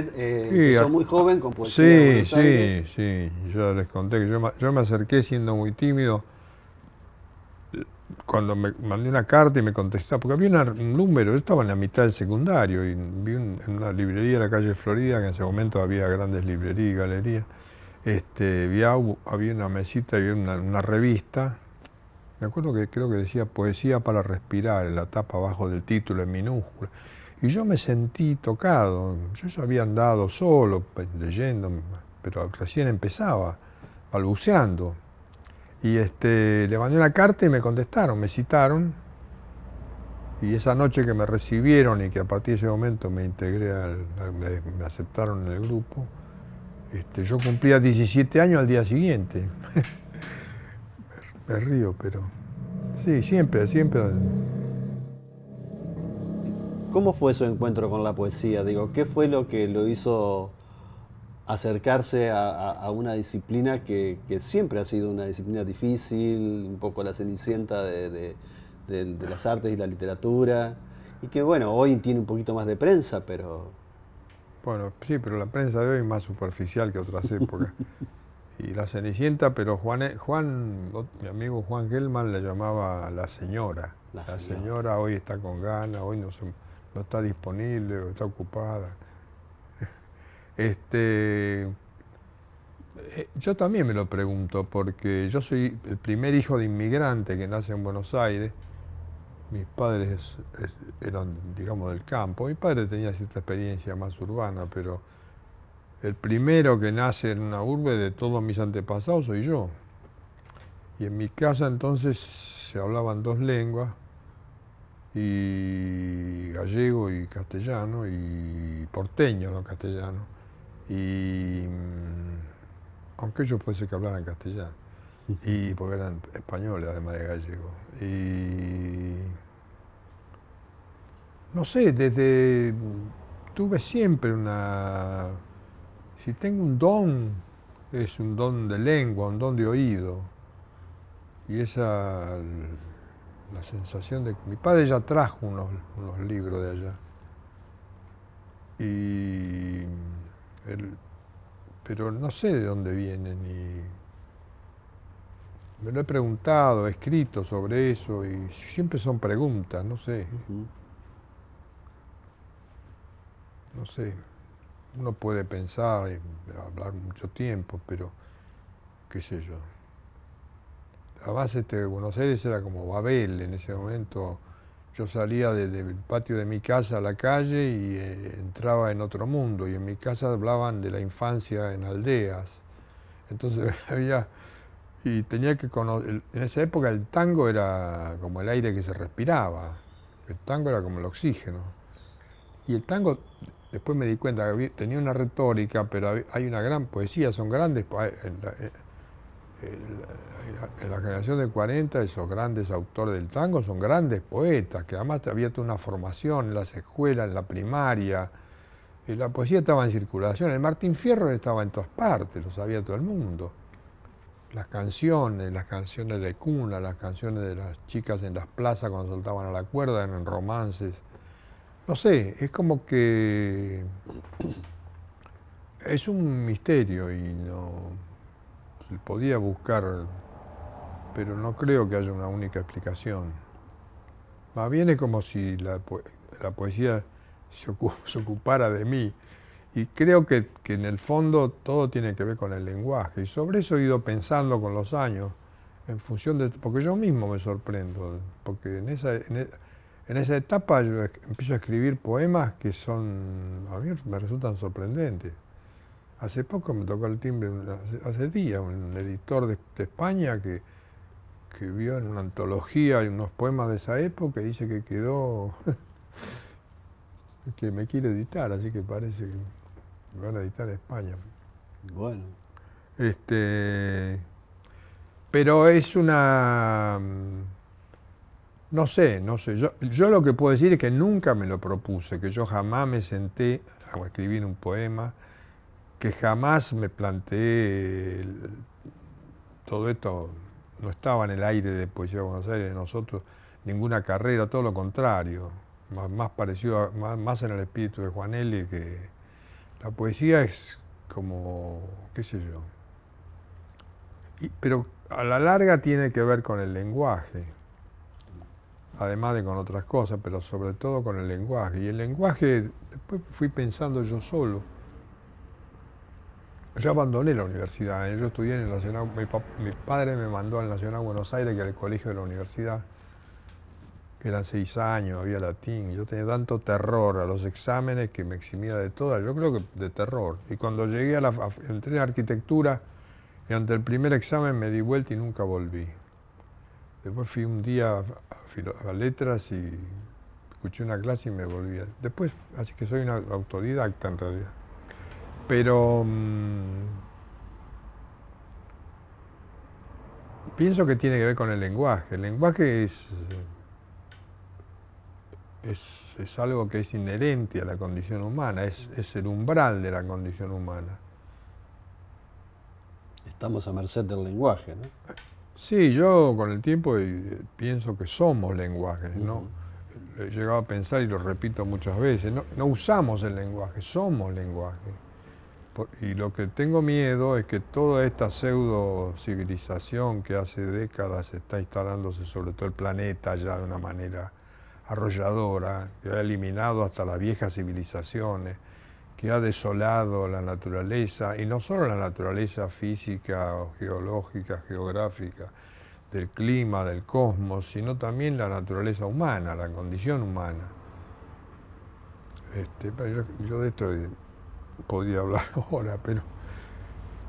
usted eh, muy joven con poesía. Sí, sí, sí. Yo les conté que yo, me acerqué siendo muy tímido. Cuando me mandé una carta y me contestaba, porque había un número, yo estaba en la mitad del secundario y vi en una librería de la calle Florida, que en ese momento había grandes librerías y galerías, este, había, una mesita y una, una revista me acuerdo que creo que decía poesía para respirar, en la tapa abajo del título en minúscula. Y yo me sentí tocado, yo ya había andado solo, leyendo, pero recién empezaba, balbuceando. Y este, le mandé una carta y me contestaron, me citaron. Y esa noche que me recibieron y que a partir de ese momento me integré, me, aceptaron en el grupo, este, yo cumplía 17 años al día siguiente. me río, pero sí, siempre, siempre ¿Cómo fue su encuentro con la poesía? Digo, ¿qué fue lo que lo hizo acercarse a, una disciplina que, siempre ha sido una disciplina difícil, un poco la cenicienta de, las artes y la literatura, y que bueno, hoy tiene un poquito más de prensa, pero... Bueno, sí, pero la prensa de hoy es más superficial que otras épocas. y la cenicienta, pero Juan, mi amigo Juan Gelman le llamaba la señora. La señora, la señora hoy está con ganas, hoy no se no está disponible o está ocupada. Este, eh, yo también me lo pregunto porque yo soy el primer hijo de inmigrante que nace en Buenos Aires. Mis padres eran, digamos, del campo. Mi padre tenía cierta experiencia más urbana, pero el primero que nace en una urbe de todos mis antepasados soy yo. Y en mi casa entonces se hablaban dos lenguas, y gallego y castellano y porteño no castellano y mm, aunque ellos fuese que hablaran castellano y porque eran españoles además de gallego y no sé desde tuve siempre una si tengo un don es un don de lengua un don de oído y esa la sensación de que mi padre ya trajo unos, libros de allá. Y pero no sé de dónde vienen y me lo he preguntado, he escrito sobre eso y siempre son preguntas, no sé. No sé, uno puede pensar y hablar mucho tiempo, pero qué sé yo la base este de Buenos Aires era como Babel en ese momento. Yo salía del patio de mi casa a la calle y eh, entraba en otro mundo. Y en mi casa hablaban de la infancia en aldeas. Entonces había. Y tenía que conocer. En esa época el tango era como el aire que se respiraba. El tango era como el oxígeno. Y el tango, después me di cuenta que tenía una retórica, pero hay una gran poesía, son grandes. Eh, en la generación de 40 esos grandes autores del tango son grandes poetas, que además había toda una formación en las escuelas, en la primaria. La poesía estaba en circulación, el Martín Fierro estaba en todas partes, lo sabía todo el mundo. Las canciones, las canciones de cuna, las canciones de las chicas en las plazas cuando soltaban a la cuerda, eran romances. No sé, es como que es un misterio y no, podía buscar, pero no creo que haya una única explicación. Más bien es como si la, poesía se, ocupara de mí. Y creo que, en el fondo todo tiene que ver con el lenguaje. Y sobre eso he ido pensando con los años, en función de... Porque yo mismo me sorprendo, porque en esa, e, esa etapa yo empiezo a escribir poemas que son, a mí me resultan sorprendentes. Hace poco me tocó el timbre, hace, días, un editor de, España que, que, vio en una antología y unos poemas de esa época y dice que quedó, que me quiere editar, así que parece que me van a editar a España. Bueno. Este, pero es una... No sé, no sé. Yo, yo, lo que puedo decir es que nunca me lo propuse, que yo jamás me senté a escribir un poema, que jamás me planteé, todo esto no estaba en el aire de Poesía de Buenos Aires, de nosotros, ninguna carrera, todo lo contrario, más, parecido, más, en el espíritu de Juanelli que la poesía es como, qué sé yo, pero a la larga tiene que ver con el lenguaje, además de con otras cosas, pero sobre todo con el lenguaje. Y el lenguaje, después fui pensando yo solo, yo abandoné la universidad, ¿eh? yo estudié en el Nacional, mi, padre me mandó al Nacional Buenos Aires, que era el colegio de la universidad, que eran seis años, había latín, yo tenía tanto terror a los exámenes que me eximía de todas, yo creo que de terror. Y cuando llegué a la, entré en arquitectura, y ante el primer examen me di vuelta y nunca volví. Después fui un día a, a letras y escuché una clase y me volví. Después, así que soy una autodidacta en realidad pero mm, pienso que tiene que ver con el lenguaje. El lenguaje es, es, algo que es inherente a la condición humana, es, el umbral de la condición humana. Estamos a merced del lenguaje, ¿no? Sí, yo con el tiempo eh, pienso que somos lenguajes, ¿no? he llegado a pensar y lo repito muchas veces, no, usamos el lenguaje, somos lenguaje. Y lo que tengo miedo es que toda esta pseudo civilización que hace décadas está instalándose sobre todo el planeta ya de una manera arrolladora, que ha eliminado hasta las viejas civilizaciones, que ha desolado la naturaleza, y no solo la naturaleza física o geológica, geográfica, del clima, del cosmos, sino también la naturaleza humana, la condición humana. Este, yo, yo de esto podría hablar ahora, pero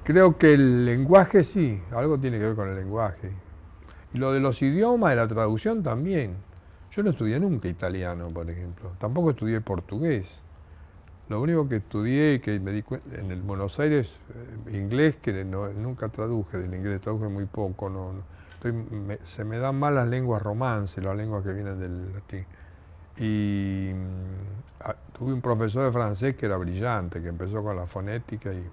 creo que el lenguaje sí, algo tiene que ver con el lenguaje. Y lo de los idiomas, de la traducción también. Yo no estudié nunca italiano, por ejemplo. Tampoco estudié portugués. Lo único que estudié que me di cuenta, en el Buenos Aires, eh, inglés, que nunca traduje, del inglés traduje muy poco. No, se me dan mal las lenguas romances, las lenguas que vienen del latín. Y mm, tuve un profesor de francés que era brillante, que empezó con la fonética y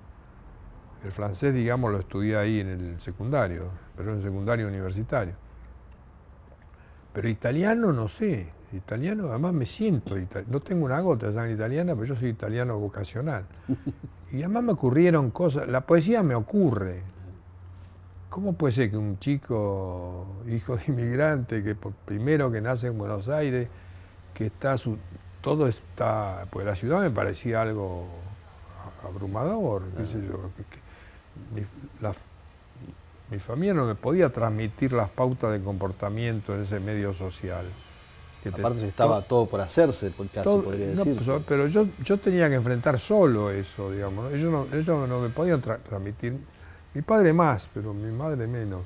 el francés, digamos, lo estudié ahí en el secundario, pero en el secundario universitario. Pero italiano no sé, italiano, además me siento, no tengo una gota de sangre italiana, pero yo soy italiano vocacional. Y además me ocurrieron cosas, la poesía me ocurre. ¿Cómo puede ser que un chico, hijo de inmigrante, que por primero que nace en Buenos Aires, que está su, todo está, pues la ciudad me parecía algo abrumador, qué yo. mi, familia no me podía transmitir las pautas de comportamiento en ese medio social. Aparte estaba todo, por hacerse, pues, casi podría decirse. pero yo, yo tenía que enfrentar solo eso, digamos. Ellos no, me podían transmitir, mi padre más, pero mi madre menos.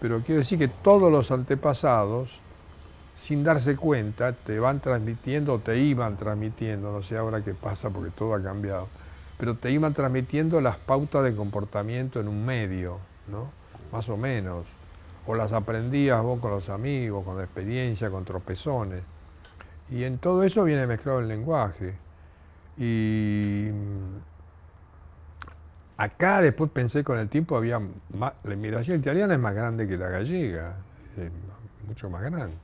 Pero quiero decir que todos los antepasados sin darse cuenta, te van transmitiendo, te iban transmitiendo, no sé ahora qué pasa porque todo ha cambiado, pero te iban transmitiendo las pautas de comportamiento en un medio, ¿no? Más o menos. O las aprendías vos con los amigos, con la experiencia, con tropezones. Y en todo eso viene mezclado el lenguaje. Y mm, acá después pensé con el tiempo había la inmigración italiana es más grande que la gallega, mucho más grande.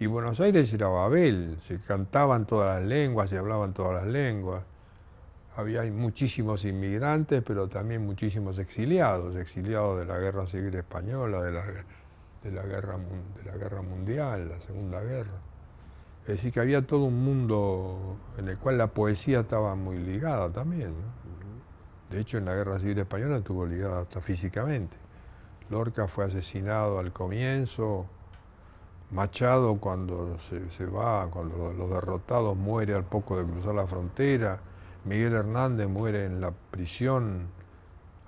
Y Buenos Aires era Babel, se cantaban todas las lenguas, se hablaban todas las lenguas. Había muchísimos inmigrantes, pero también muchísimos exiliados, exiliados de la Guerra Civil Española, de la, de la, guerra, de la guerra Mundial, la Segunda Guerra. Es decir, que había todo un mundo en el cual la poesía estaba muy ligada también. De hecho, en la Guerra Civil Española estuvo ligada hasta físicamente. Lorca fue asesinado al comienzo, Machado cuando se, va, cuando los, derrotados muere al poco de cruzar la frontera, Miguel Hernández muere en la prisión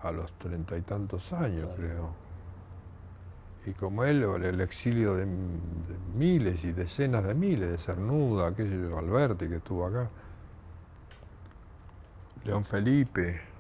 a los treinta y tantos años, creo. Y como él, el exilio de, miles y decenas de miles, de Cernuda, yo, Alberti que estuvo acá, León Felipe.